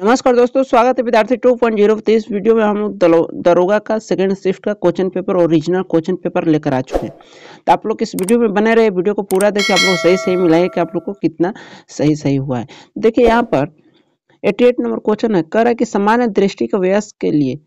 नमस्कार दोस्तों स्वागत है विद्यार्थी टू पॉइंट जीरो इस वीडियो में हम लोग दरोगा का सेकंड शिफ्ट का क्वेश्चन पेपर और क्वेश्चन पेपर लेकर आ चुके हैं तो आप लोग इस वीडियो में बने रहे वीडियो को पूरा देखिए आप लोग सही सही मिला कि आप लोग को कितना सही सही हुआ है देखिए यहाँ पर एटी नंबर क्वेश्चन है कर है कि सामान्य दृष्टि के व्यस्त के लिए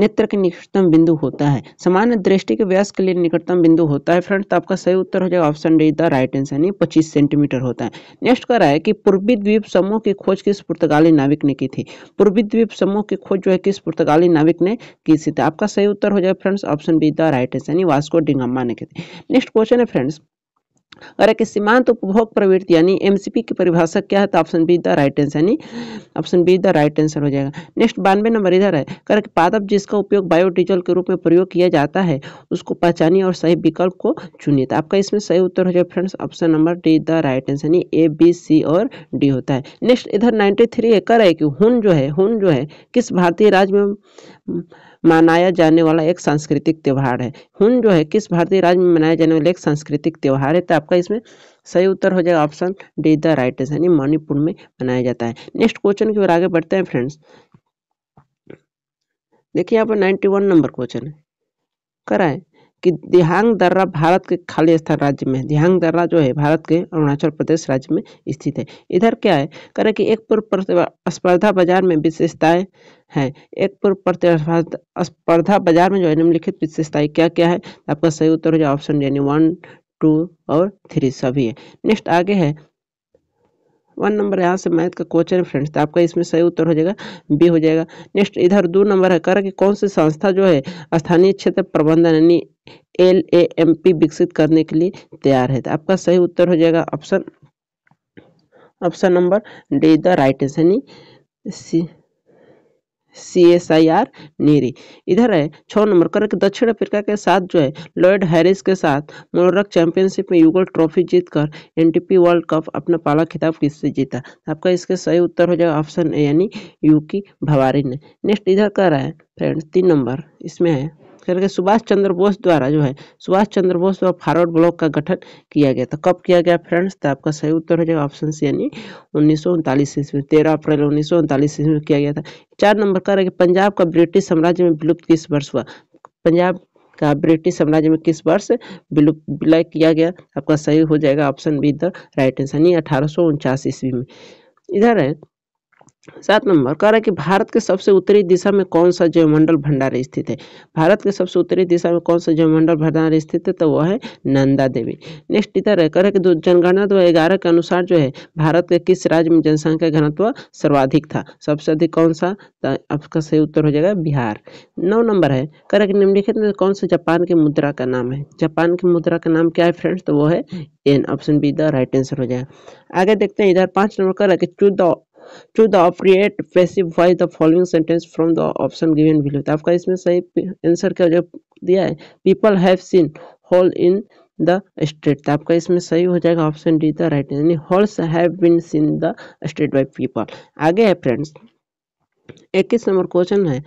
नेत्र के निकटतम बिंदु होता है सामान्य दृष्टि के व्यास के लिए निकटतम बिंदु होता है फ्रेंड्स तो आपका सही उत्तर हो जाएगा option D the right answer यानी पच्चीस सेंटीमीटर होता है नेक्स्ट कर रहा है कि पूर्वी द्वीप समूह की खोज किस पुर्तगाली नाविक ने की थी पूर्वी द्वीप समूह की खोज जो है किस पुर्तगाली नाविक ने की थी आपका सही उत्तर हो जाएगा friends option B the right answer यानी वास्को डिंगम्मा ने की थी नेक्स्ट क्वेश्चन है फ्रेंड्स और एक सीमांत उपभोग प्रवृत्ति यानी एमसीपी की परिभाषा क्या है तो option B the right answer यानी option B the right answer हो जाएगा नेक्स्ट बानवे नंबर इधर है करक पादप जिसका उपयोग बायोडीजल के रूप में प्रयोग किया जाता है उसको पहचानिए और सही विकल्प को चुनिए तो आपका इसमें सही उत्तर हो जाए friends option number D the right answer यानी ए बी सी और डी होता है नेक्स्ट इधर नाइन्टी थ्री है कर है कि हुन जो है हुन जो है किस भारतीय राज्य में मनाया जाने वाला एक सांस्कृतिक त्यौहार है हुन जो है किस भारतीय राज्य में मनाया जाने वाला एक सांस्कृतिक त्यौहार है तो आपका इसमें सही उत्तर हो जाएगा ऑप्शन डी द राइट यानी मणिपुर में मनाया जाता है नेक्स्ट क्वेश्चन की ओर आगे बढ़ते हैं फ्रेंड्स देखिए यहाँ पर नाइन्टी वन नंबर क्वेश्चन है कराए कि दिहांग दर्रा भारत के खाली स्थान राज्य में है दिहांग दर्रा जो है भारत के अरुणाचल प्रदेश राज्य में स्थित है इधर क्या है करें कि एक पूर्व स्पर्धा बाजार में विशेषताएं हैं एक पूर्व प्रतिस्पर्धा बाजार में जो है निम्नलिखित विशेषताएं क्या क्या है आपका सही उत्तर हो जाए ऑप्शन यानी वन टू और थ्री सभी है नेक्स्ट आगे है वन नंबर यहाँ से मैथ का क्वेश्चन है फ्रेंड्स तो आपका इसमें सही उत्तर हो जाएगा बी हो जाएगा नेक्स्ट इधर दो नंबर है कर कि कौन सी संस्था जो है स्थानीय क्षेत्र प्रबंधन यानी एल ए एम पी विकसित करने के लिए तैयार है तो आपका सही उत्तर हो जाएगा option option number D the right answer यानी C C S I R नीरी इधर है छः नंबर कर दक्षिण अफ्रीका के साथ जो है लॉयड हैरिस के साथ मोरक चैंपियनशिप में युगल ट्रॉफी जीतकर एनटीपी वर्ल्ड कप अपना पाला खिताब किससे जीता तो आपका इसके सही उत्तर हो जाएगा ऑप्शन ए यानी यू की भवारी ने नेक्स्ट इधर कर रहा है फ्रेंड्स तीन नंबर इसमें है करके सुभाष चंद्र बोस द्वारा जो है सुभाष चंद्र बोस द्वारा फॉरवर्ड ब्लॉक का गठन किया गया था कब किया गया फ्रेंड्स तो आपका सही उत्तर हो जाएगा ऑप्शन सी यानी उन्नीस सौ उनतालीस ईस्वी तेरह अप्रैल उन्नीस सौ उनतालीस ईस्वी में किया गया था चार नंबर का रहेगा पंजाब का ब्रिटिश साम्राज्य में विलुप्त किस वर्ष हुआ पंजाब का ब्रिटिश साम्राज्य में किस वर्ष विलुप्त विलय किया गया आपका सही हो जाएगा option B the right answer यानी अठारह ईस्वी में इधर है सात नंबर कह रहा है कि भारत के सबसे उत्तरी दिशा में कौन सा जयमंडल भंडार स्थित है भारत के सबसे उत्तरी दिशा में कौन सा जयमंडल भंडार स्थित है तो वह है नंदा देवी नेक्स्ट इधर है कह रहा है कि जनगणना दो तो ग्यारह के अनुसार जो है भारत के किस राज्य में जनसंख्या घनत्व सर्वाधिक था सबसे अधिक कौन सा तो आपका सही उत्तर हो जाएगा बिहार नौ नंबर है कह रहा है कि निम्नलिखित में कौन सा जापान की मुद्रा का नाम है जापान की मुद्रा का नाम क्या है फ्रेंड्स तो वो है an option B the right answer हो जाएगा आगे देखते हैं इधर पाँच नंबर कह रहा है कि choose to the appropriate passive voice the following sentence from the option given below तो आपका इसमें सही आंसर क्या जब दिया है people have seen hole in the state तो आपका इसमें सही हो जाएगा ऑप्शन डी द राइट यानी holes have been seen the state by people आगे है फ्रेंड्स इक्कीस नंबर क्वेश्चन है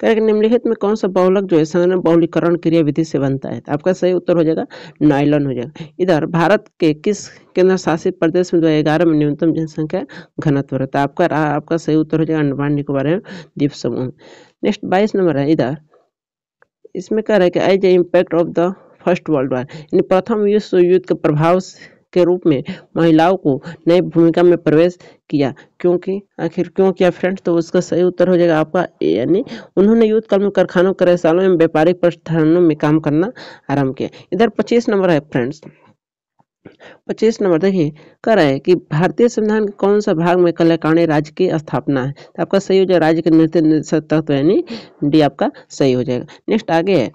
करेगा निम्नलिखित में कौन सा बहुलक जो है संघन बहुलीकरण क्रिया विधि से बनता है तो आपका सही उत्तर हो जाएगा नाइलन हो जाएगा इधर भारत के किस केंद्र शासित प्रदेश में दो हज़ार ग्यारह में न्यूनतम जनसंख्या घनत्व रहता है आपका आपका सही उत्तर हो जाएगा अंडमान निकोबार द्वीप समूह नेक्स्ट बाईस नंबर है इधर इसमें कह रहे हैं कि as a impact of the first world war यानी प्रथम विश्व युद्ध के प्रभाव के रूप में महिलाओं को नई भूमिका में प्रवेश किया क्योंकि आखिर क्यों किया फ्रेंड्स तो उसका सही उत्तर हो जाएगा आपका ए यानी उन्होंने युद्ध काल में कारखानों कार्यशालों एवं व्यापारिक प्रस्थानों में काम करना आरम्भ किया इधर पच्चीस नंबर है फ्रेंड्स पच्चीस नंबर देखिए कह रहा है कि भारतीय संविधान के कौन सा भाग में कल्याणी राज्य की स्थापना है तो आपका सही हो जाएगा राज्य के नृत्य तत्व यानी डी आपका सही हो जाएगा नेक्स्ट आगे है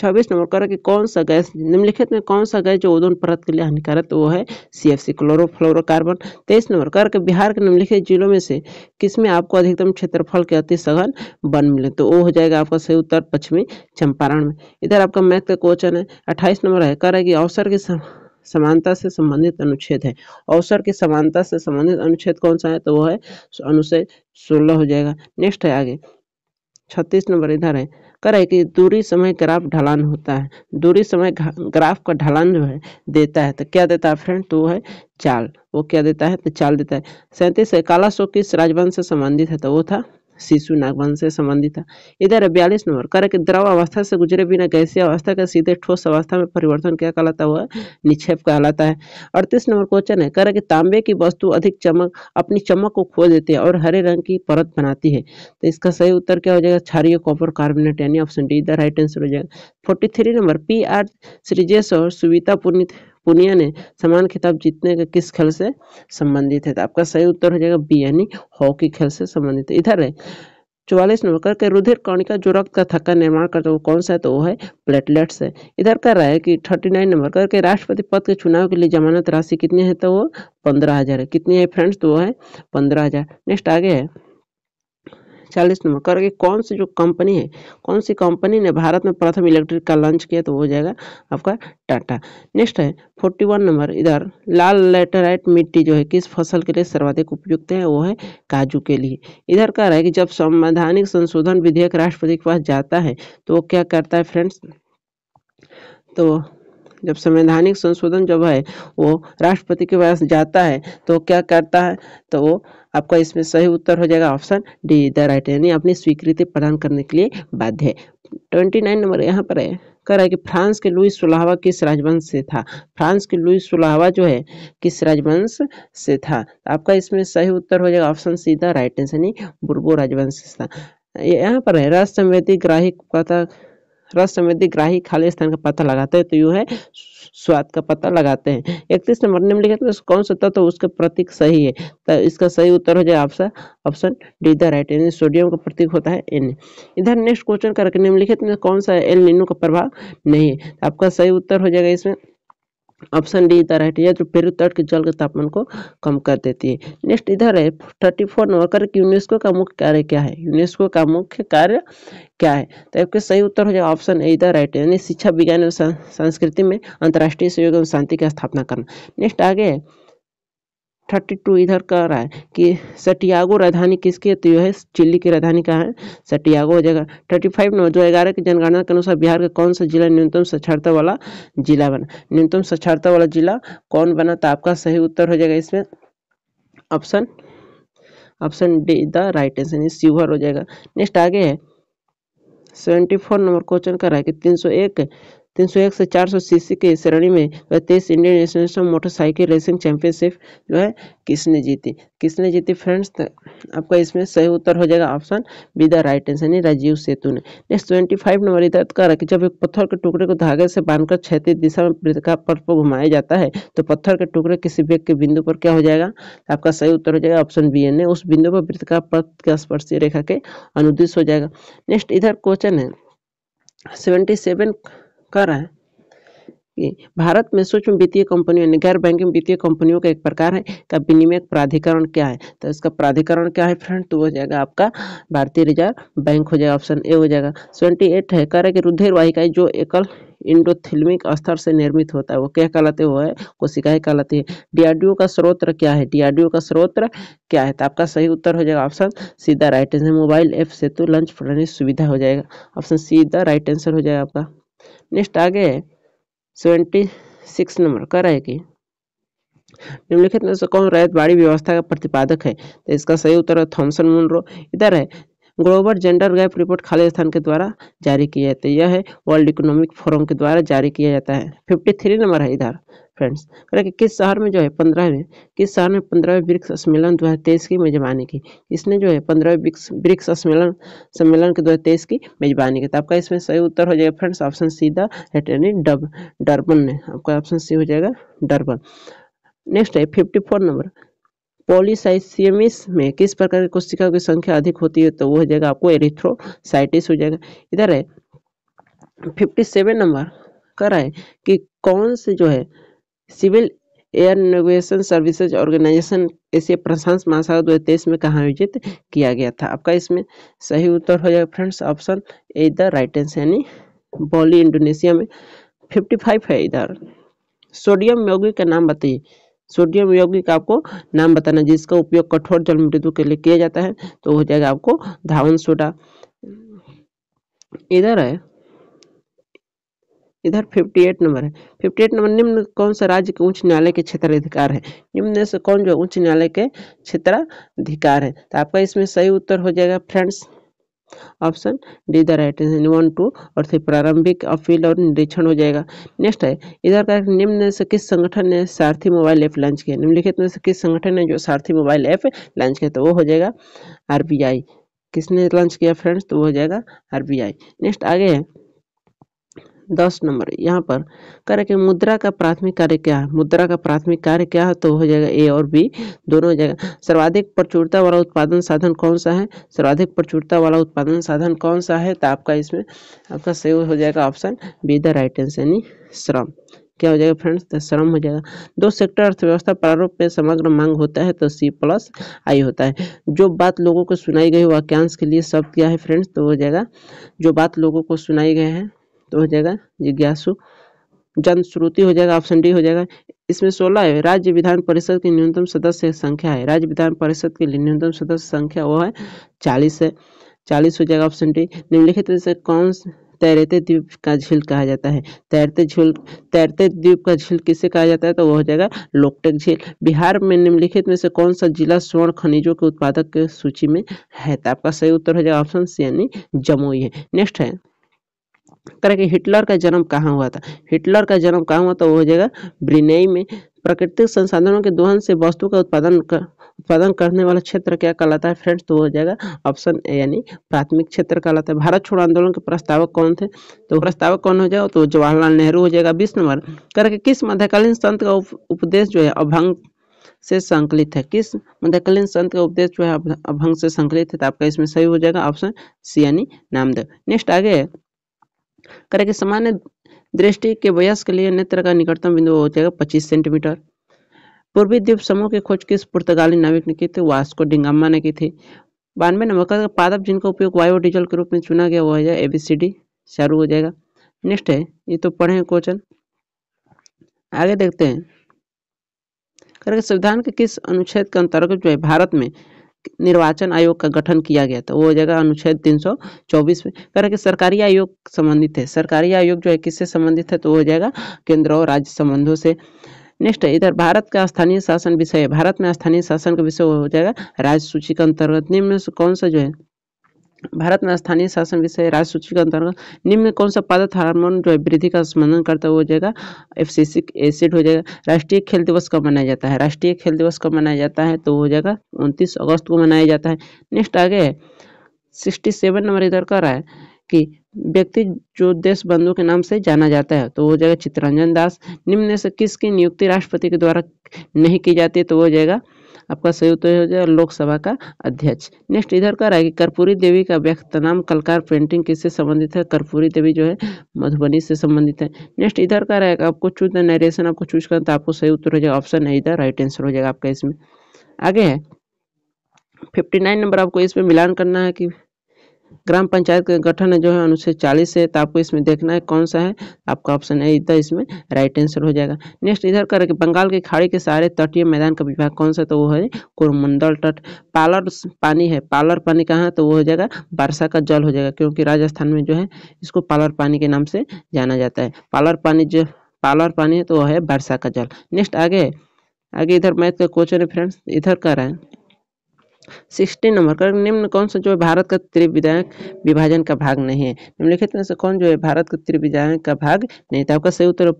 छब्बीस नंबर कर कि कौन सा गैस निम्नलिखित में कौन सा गैस जो ओजोन परत के लिए हानिकारक वो है सी एफ सी क्लोरोफ्लोरोकार्बन तेईस नंबर कर कि बिहार के निम्नलिखित जिलों में से किसमें आपको अधिकतम क्षेत्रफल के अति सघन वन मिले तो वो हो जाएगा आपका सही उत्तर पश्चिमी चंपारण में इधर आपका मैथ का क्वेश्चन है अट्ठाईस नंबर है कर है कि अवसर के समानता से संबंधित अनुच्छेद है अवसर की समानता से संबंधित अनुच्छेद कौन सा है तो वो है अनुच्छेद सोलह हो जाएगा नेक्स्ट है आगे छत्तीस नंबर इधर है करे कि दूरी समय ग्राफ ढलान होता है दूरी समय ग्राफ का ढलान जो है देता है तो क्या देता है फ्रेंड तो वो है चाल वो क्या देता है तो चाल देता है सैंतीस है काला शो किस राजवंश से संबंधित है तो वो था शिशु नागवंश से संबंधित है इधर बयालीस नंबर कर्क द्रव अवस्था से गुजरे बिना गैसीय अवस्था का सीधे ठोस अवस्था में परिवर्तन क्या कहलाता हुआ निक्षेप कहलाता है अड़तीस नंबर क्वेश्चन है कर्क तांबे की वस्तु अधिक चमक अपनी चमक को खो देती है और हरे रंग की परत बनाती है तो इसका सही उत्तर क्या हो जाएगा क्षारिय कॉपर कार्बोनेट यानी ऑप्शन डी इधर राइट आंसर हो जाएगा फोर्टी थ्री नंबर पी आर श्रीजेश और सुविता पुनित पुनिया ने समान खिताब जीतने का किस खेल से संबंधित है तो आपका सही उत्तर हो जाएगा बी यानी हॉकी खेल से संबंधित इधर है चौवालीस नंबर के रुधिर कणिका जो रक्त का थक्का निर्माण करता है वो कौन सा है तो वो है प्लेटलेट्स है इधर कर रहा है कि थर्टी नाइन नंबर कर के राष्ट्रपति पद के चुनाव के लिए जमानत राशि कितनी है तो वो पंद्रह हज़ार है कितनी है फ्रेंड्स तो वो है पंद्रह हज़ार नेक्स्ट आगे है चालीस नंबर कर के कौन सी जो कंपनी है कौन सी कंपनी ने भारत में प्रथम इलेक्ट्रिक का लॉन्च किया तो हो जाएगा आपका टाटा नेक्स्ट है फोर्टी वन नंबर इधर लाल लेटराइट मिट्टी जो है किस फसल के लिए सर्वाधिक उपयुक्त है वो है काजू के लिए इधर कह रहा है कि जब संवैधानिक संशोधन विधेयक राष्ट्रपति के पास जाता है तो वो क्या करता है फ्रेंड्स तो जब संवैधानिक संशोधन जब है वो राष्ट्रपति के पास जाता है तो क्या करता है तो वो आपका इसमें सही उत्तर हो जाएगा ऑप्शन डी द राइट यानी अपनी स्वीकृति प्रदान करने के लिए बाध्य है ट्वेंटी नाइन नंबर यहाँ पर है कह रहा है कि फ्रांस के लुई सुलाहवा किस राजवंश से था फ्रांस के लुई सुलाहवा जो है किस राजवंश से था तो आपका इसमें सही उत्तर हो जाएगा ऑप्शन सीधा राइट यानी बुर्बो राजवंश से था यहाँ पर है राष्ट्र संवेदी ग्राहक का रस समृद्धि ग्राही खाली स्थान का पता लगाते हैं तो यू है स्वाद का पता लगाते हैं इकतीस नंबर निम्नलिखित में कौन सा तत्व तो उसका प्रतीक सही है तो इसका सही उत्तर हो जाए option option D the right यानी सोडियम का प्रतीक होता है एन इधर नेक्स्ट क्वेश्चन करके निम्नलिखित में कौन सा एल नीनो का प्रभाव नहीं है तो आपका सही उत्तर हो जाएगा इसमें ऑप्शन डी इधर है जो तो पेरू तट के जल के तापमान को कम कर देती है नेक्स्ट इधर है थर्टी फोर नंबर कर यूनेस्को का मुख्य कार्य क्या है यूनेस्को का मुख्य कार्य क्या है तो आपके सही उत्तर हो जाए ऑप्शन ए इधर राइट यानी शिक्षा विज्ञान एवं संस्कृति में अंतर्राष्ट्रीय सहयोग एवं शांति की स्थापना करना नेक्स्ट आगे है थर्टी टू इधर कह रहा है कि सटियागो राजधानी किसकी है तो यह है चिल्ली की राजधानी कहाँ है सटियागो हो जाएगा थर्टी फाइव नौ दो ग्यारह की जनगणना के अनुसार बिहार का कौन सा जिला न्यूनतम साक्षरता वाला जिला बना न्यूनतम साक्षरता वाला जिला कौन बना तो आपका सही उत्तर हो जाएगा इसमें option option D the right answer sewer हो जाएगा नेक्स्ट आगे है सेवेंटी फोर नंबर क्वेश्चन कर रहा है कि तीन सौ एक तीन सौ एक से चार सौ सी सी के श्रेणी में जो तेईस Indian international motorcycle racing championship जो है किसने जीती किसने जीती फ्रेंड्स तो आपका इसमें सही उत्तर हो जाएगा option B the right answer यानी राजीव सेतु ने नेक्स्ट ट्वेंटी फाइव नंबर इधर का रखी जब एक पत्थर के टुकड़े को धागे से बांधकर क्षति दिशा में का पर्व पर घुमाया जाता है तो पत्थर के टुकड़े किसी व्यक्ति के बिंदु पर क्या हो जाएगा आपका सही उत्तर हो जाएगा ऑप्शन बी एन उस बिंदु पर वृत्त का पर्व के स्पर्शी रेखा के अनुदिश हो जाएगा नेक्स्ट इधर क्वेश्चन है सेवेंटी सेवन कह रहे हैं भारत में सूक्ष्म वित्तीय कंपनियों यानी गैर बैंकिंग वित्तीय कंपनियों का एक प्रकार है का विनिमय प्राधिकरण क्या है तो इसका प्राधिकरण क्या है फ्रेंड तो हो जाएगा आपका भारतीय रिजर्व बैंक हो जाएगा ऑप्शन ए हो जाएगा ट्वेंटी एट है कह रहे कि रुधिर वाहिकाएं जो एकल इंडोथिल्मिक स्तर से निर्मित होता है वो क्या कहलाते हुए है कोशिकाएं कहलाती है डीआरडीओ का स्रोत क्या है डीआरडीओ का स्रोत क्या है तो आपका सही उत्तर हो जाएगा ऑप्शन सीधा राइट आंसर मोबाइल ऐप से तो लंच प्रणाली सुविधा हो जाएगा ऑप्शन सीधा राइट आंसर हो जाएगा आपका नेक्स्ट आगे है सेवेंटी सिक्स नंबर कह रहे कि निम्नलिखित में से कौन रैत बाड़ी व्यवस्था का प्रतिपादक है तो इसका सही उत्तर है थॉमसन मुनरो इधर है ग्लोबल जेंडर गैप रिपोर्ट खाली स्थान के द्वारा जारी किया जाता है यह है वर्ल्ड इकोनॉमिक फोरम के द्वारा जारी किया जाता है फिफ्टी थ्री नंबर है इधर फ्रेंड्स मतलब किस शहर में जो है पंद्रहवें किस शहर में पंद्रहवें ब्रिक्स सम्मेलन दो हज़ार तेईस की मेजबानी की इसने जो है पंद्रहवें ब्रिक्स ब्रिक्स सम्मेलन सम्मेलन के दो हज़ार तेईस की मेजबानी की तो आपका इसमें सही उत्तर हो जाएगा फ्रेंड्स ऑप्शन सी द यानी डब डरबन ने आपका ऑप्शन सी हो जाएगा डरबन नेक्स्ट है फिफ्टी फोर नंबर पॉलीसाइसियमिस में किस प्रकार की कोशिकाओं की संख्या अधिक होती है तो वो हो जाएगा आपको एरिथ्रोसाइटिस हो जाएगा इधर है फिफ्टी सेवन नंबर कर रहा है कि कौन से जो है civil air navigation services organisation Asia प्रशांत महासागर 2023 में कहाँ आयोजित किया गया था आपका इसमें सही उत्तर हो जाएगा friends option A the right answer यानी बॉली इंडोनेशिया में 55 है इधर सोडियम यौगिक का नाम बताइए सोडियम यौगिक आपको नाम बताना जिसका उपयोग कठोर जल मृत्यु के लिए किया जाता है तो हो जाएगा आपको धावन सोडा इधर है इधर 58 नंबर है 58 नंबर निम्न कौन सा राज्य के उच्च न्यायालय के क्षेत्राधिकार है निम्न से कौन जो उच्च न्यायालय के क्षेत्राधिकार है तो आपका इसमें सही उत्तर हो जाएगा friends option D the right one two और फिर प्रारंभिक अपील और निरीक्षण हो जाएगा नेक्स्ट है इधर का निम्न से किस संगठन ने सारथी मोबाइल ऐप लॉन्च किया निम्नलिखित में से किस संगठन ने जो सारथी मोबाइल ऐप लॉन्च किया तो वो हो जाएगा आरबीआई किसने लॉन्च किया फ्रेंड्स तो वो हो जाएगा आरबीआई नेक्स्ट आगे है दस नंबर यहाँ पर कर के मुद्रा का प्राथमिक कार्य क्या है मुद्रा का प्राथमिक कार्य क्या है तो हो जाएगा ए और बी दोनों हो जाएगा सर्वाधिक प्रचुरता वाला उत्पादन साधन कौन सा है सर्वाधिक प्रचुरता वाला उत्पादन साधन कौन सा है तो आपका इसमें आपका सही हो जाएगा option B the right answer यानी श्रम क्या हो जाएगा फ्रेंड्स तो श्रम हो जाएगा दो सेक्टर अर्थव्यवस्था प्रारूप में समग्र मांग होता है तो सी प्लस आई होता है जो बात लोगों को सुनाई गई वाक्यांश के लिए शब्द क्या है फ्रेंड्स तो हो जाएगा जो बात लोगों को सुनाई गए हैं तो हो जाएगा जिज्ञासु जनश्रुति हो जाएगा ऑप्शन डी हो जाएगा इसमें सोलह है राज्य विधान परिषद की न्यूनतम सदस्य संख्या है राज्य विधान परिषद के लिए न्यूनतम सदस्य संख्या वो है चालीस है चालीस हो जाएगा ऑप्शन डी निम्नलिखित में से कौन तैरते द्वीप का झील कहा जाता है तैरते झील तैरते द्वीप का झील किसे कहा जाता है तो वो हो जाएगा लोकटेक झील बिहार में निम्नलिखित में से कौन सा जिला स्वर्ण खनिजों के उत्पादक सूची में है तो आपका सही उत्तर हो जाएगा ऑप्शन सी यानी जमुई है नेक्स्ट है करें कि हिटलर का जन्म कहाँ हुआ था हिटलर का जन्म कहाँ हुआ था वो हो जाएगा ब्रिनेई में प्राकृतिक संसाधनों के दोहन से वस्तु का उत्पादन कर उत्पादन करने वाला क्षेत्र क्या कहलाता है फ्रेंड्स तो हो जाएगा ऑप्शन ए यानी प्राथमिक क्षेत्र कहलाता है भारत छोड़ो आंदोलन के प्रस्तावक कौन थे तो प्रस्तावक कौन हो जाएगा तो जवाहरलाल नेहरू हो जाएगा बीस नंबर करके किस मध्यकालीन संत का उपदेश जो है अभंग से संकलित है किस मध्यकालीन संत का उपदेश जो है अभंग से संकलित है तो आपका इसमें सही हो जाएगा ऑप्शन सी यानी नामदेव नेक्स्ट आगे है करें कि सामान्य दृष्टि के वयस्क के लिए नेत्र का निकटतम बिंदु हो जाएगा पच्चीस सेंटीमीटर पूर्वी द्वीप समूह की खोज किस पुर्तगाली नाविक ने की थी वास्को डिंगामा ने की थी बानवे नंबर का पादप जिनका उपयोग वायु डीजल के रूप में चुना गया वह है ए बी सी डी चारू हो जाएगा नेक्स्ट है ये तो पढ़े क्वेश्चन आगे देखते हैं संविधान के किस अनुच्छेद के अंतर्गत जो है भारत में निर्वाचन आयोग का गठन किया गया था वो हो जाएगा अनुच्छेद 324 में कह कि सरकारी आयोग संबंधित है सरकारी आयोग जो है किससे संबंधित है तो वो हो जाएगा केंद्र और राज्य संबंधों से नेक्स्ट इधर भारत का स्थानीय शासन विषय भारत में स्थानीय शासन का विषय हो जाएगा राज्य सूची के अंतर्गत निम्न कौन सा जो है भारत में स्थानीय शासन विषय राज्य सूची के अंतर्गत निम्न में कौन सा पादप हार्मोन जो है वृद्धि का समन्वय करता है वो हो जाएगा एफसीसिक एसिड हो जाएगा राष्ट्रीय खेल दिवस कब मनाया जाता है राष्ट्रीय खेल दिवस कब मनाया जाता है तो हो जाएगा उनतीस अगस्त को मनाया जाता है नेक्स्ट आगे है सिक्सटी सेवन नंबर इधर कर रहा है कि व्यक्ति जो देश बंधु के नाम से जाना जाता है तो वो जाएगा चित्रंजन दास निम्न से किसकी नियुक्ति राष्ट्रपति के द्वारा नहीं की जाती तो वो जाएगा आपका सही उत्तर तो हो जाएगा लोकसभा का अध्यक्ष नेक्स्ट इधर का कि कर्पूरी देवी का व्यक्त नाम कलकार पेंटिंग किससे संबंधित है कर्पूरी देवी जो है मधुबनी से संबंधित है नेक्स्ट इधर का है आपको चूज नरेशन आपको चूज करें तो आपको सही उत्तर हो जाएगा ऑप्शन है इधर राइट आंसर हो जाएगा आपका इसमें आगे है फिफ्टी नाइन नंबर आपको इसमें मिलान करना है कि ग्राम पंचायत का गठन है जो है अनुच्छेद चालीस है तो आपको इसमें देखना है कौन सा है आपका ऑप्शन है इधर इसमें राइट आंसर हो जाएगा नेक्स्ट इधर कर बंगाल की खाड़ी के सारे तटीय मैदान का विभाग कौन सा तो वो है कुरमंडल तट पालर पानी है पालर पानी कहाँ है तो वो हो जाएगा वर्षा का जल हो जाएगा क्योंकि राजस्थान में जो है इसको पालर पानी के नाम से जाना जाता है पालर पानी जो पालर पानी है तो वो है वर्षा का जल नेक्स्ट आगे आगे इधर मैथ का क्वेश्चन है फ्रेंड्स इधर कर रहा है सिक्सटीन नंबर का निम्न कौन सा जो है भारत का त्रिविधायक विभाजन का भाग नहीं है निम्नलिखित में से कौन जो है भारत का त्रिविधायक का भाग नहीं था आपका सही उत्तर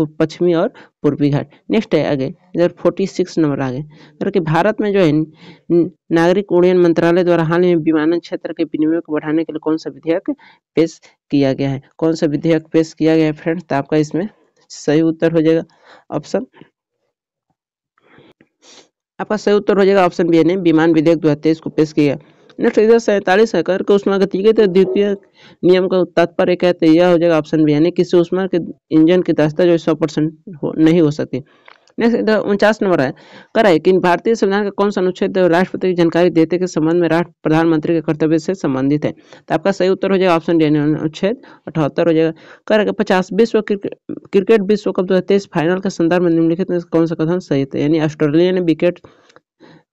पश्चिमी और पूर्वी घाट नेक्स्ट है आगे इधर फोर्टी सिक्स नंबर आगे अगर कि भारत में जो है नागरिक उड्डयन मंत्रालय द्वारा हाल ही में विमानन क्षेत्र के विनिमय को बढ़ाने के लिए कौन सा विधेयक पेश किया गया है कौन सा विधेयक पेश किया गया है फ्रेंड्स तो आपका इसमें सही उत्तर हो जाएगा ऑप्शन आपका सही उत्तर हो जाएगा ऑप्शन बी ने विमान विधेयक दो को पेश किया नेक्स्ट इधर सैंतालीस है कर के गति के द्वितीय नियम का तात्पर्य कहते यह हो जाएगा ऑप्शन बी यानी किसी उष्मा के इंजन की दस्ता जो सौ परसेंट नहीं हो सकती नेक्स्ट तो उनचास नंबर है कर है कि भारतीय संविधान का कौन सा अनुच्छेद राष्ट्रपति की जानकारी देते के संबंध में राष्ट्र प्रधानमंत्री के कर्तव्य से संबंधित है तो आपका सही उत्तर हो जाएगा ऑप्शन डी अनुच्छेद अठहत्तर हो जाएगा कर है पचास विश्व क्रिकेट विश्व कप दो फाइनल के संदर्भ में निम्नलिखित में कौन सा कथन सही था तो यानी ऑस्ट्रेलिया ने विकेट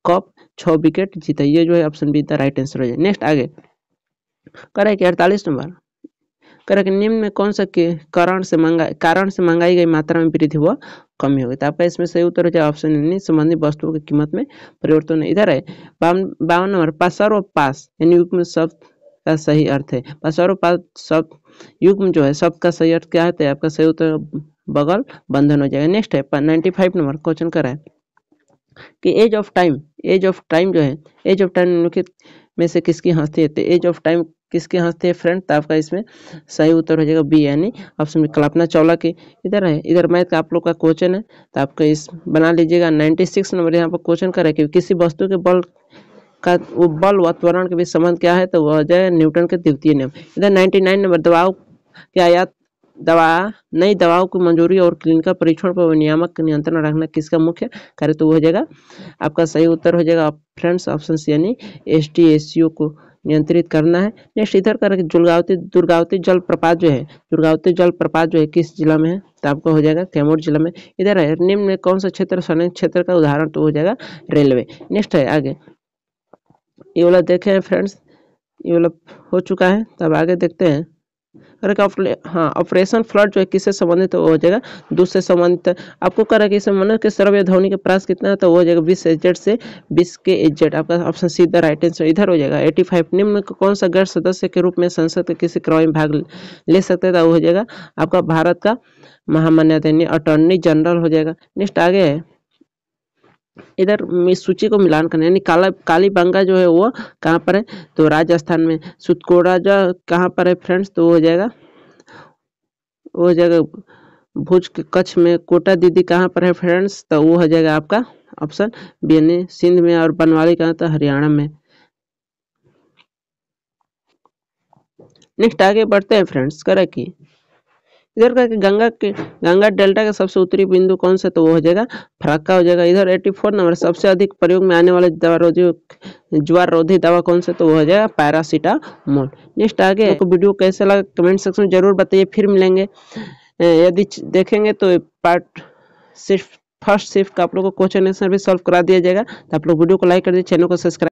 कप छ विकेट जीता ये जो है option B the right answer हो जाए नेक्स्ट आगे कर है कि अड़तालीस नंबर कर निम्न में कौन सा कारण से महंगा कारण से मंगाई गई मात्रा में वृद्धि हुआ कमी होगी तो आपका इसमें सही उत्तर हो जाए ऑप्शन यानी संबंधित वस्तुओं की कीमत में परिवर्तन इधर है बावन नंबर पासर और पास यानी युग में शब्द का सही अर्थ है पासर और पास शब्द युग जो है शब्द का सही अर्थ क्या है तो आपका सही उत्तर बगल बंधन हो जाएगा नेक्स्ट है नाइन्टी फाइव नंबर क्वेश्चन कर रहा है कि age of time age of time जो है एज ऑफ टाइम निम्नलिखित में से किसकी हस्ती है एज ऑफ टाइम किसके हंसते हैं फ्रेंड तो आपका इसमें सही उत्तर हो जाएगा बी यानी ऑप्शन में कल्पना चावला के इधर है इधर मैथ का आप लोग का क्वेश्चन है तो आपका इस बना लीजिएगा नाइन्टी सिक्स नंबर यहाँ पर क्वेश्चन कर है कि किसी वस्तु के बल का वो बल वातावरण के बीच संबंध क्या है तो वह हो जाए न्यूटन के द्वितीय नियम इधर नाइन्टी नाइन नंबर दबाव के आयात दवा नई दवाओं की मंजूरी और क्लिनिकल परीक्षण पर नियामक नियंत्रण रखना किसका मुख्य कार्य तो वो हो जाएगा आपका सही उत्तर हो जाएगा फ्रेंड्स ऑप्शन यानी एस टी एस को नियंत्रित करना है नेक्स्ट इधर कर दुर्गावती दुर्गावती जलप्रपात जो है दुर्गावती जलप्रपात जो है किस जिला में है तो आपको हो जाएगा कैमूर जिला में इधर है निम्न में कौन सा क्षेत्र सैनिक क्षेत्र का उदाहरण तो हो जाएगा रेलवे नेक्स्ट है आगे ये वाला देखे हैं फ्रेंड्स ये वाला हो चुका है तब तो आगे देखते हैं करेगा हाँ ऑपरेशन फ्लड जो है किससे संबंधित तो हो जाएगा दूसरे संबंधित आपको कर के संबंधित के सर्व ध्वनि का प्रास कितना है तो वो हो जाएगा बीस एजेड से बीस के एजेड आपका ऑप्शन सीधा राइट आंसर इधर हो जाएगा एटी फाइव निम्न कौन सा गैर सदस्य के रूप में संसद के किसी क्रम में भाग ले सकते हैं तो हो जाएगा आपका भारत का महामान्य अटॉर्नी जनरल हो जाएगा नेक्स्ट आगे है इधर इस सूची को मिलान करना यानी काला काली बंगा जो है वो कहाँ पर है तो राजस्थान में सुतकोड़ा जो कहाँ पर है फ्रेंड्स तो हो जाएगा वो हो जाएगा भुज के कच्छ में कोटा दीदी कहाँ पर है फ्रेंड्स तो वो हो जाएगा आपका ऑप्शन बी एन सिंध में और बनवाली कहाँ तो हरियाणा में नेक्स्ट आगे बढ़ते हैं फ्रेंड्स करें कि इधर का गंगा के गंगा डेल्टा का सबसे उत्तरी बिंदु कौन सा तो वो हो जाएगा फराक्का हो जाएगा इधर 84 नंबर सबसे अधिक प्रयोग में आने वाले दवा रोधी ज्वार रोधी दवा कौन सा तो वो हो जाएगा पैरासीटामोल नेक्स्ट आगे आपको वीडियो कैसा लगा कमेंट सेक्शन में जरूर बताइए फिर मिलेंगे यदि देखेंगे तो पार्ट सिर्फ फर्स्ट शिफ्ट का आप लोग को क्वेश्चन आंसर भी सॉल्व करा दिया जाएगा तो आप लोग वीडियो को लाइक कर दीजिए चैनल को सब्सक्राइब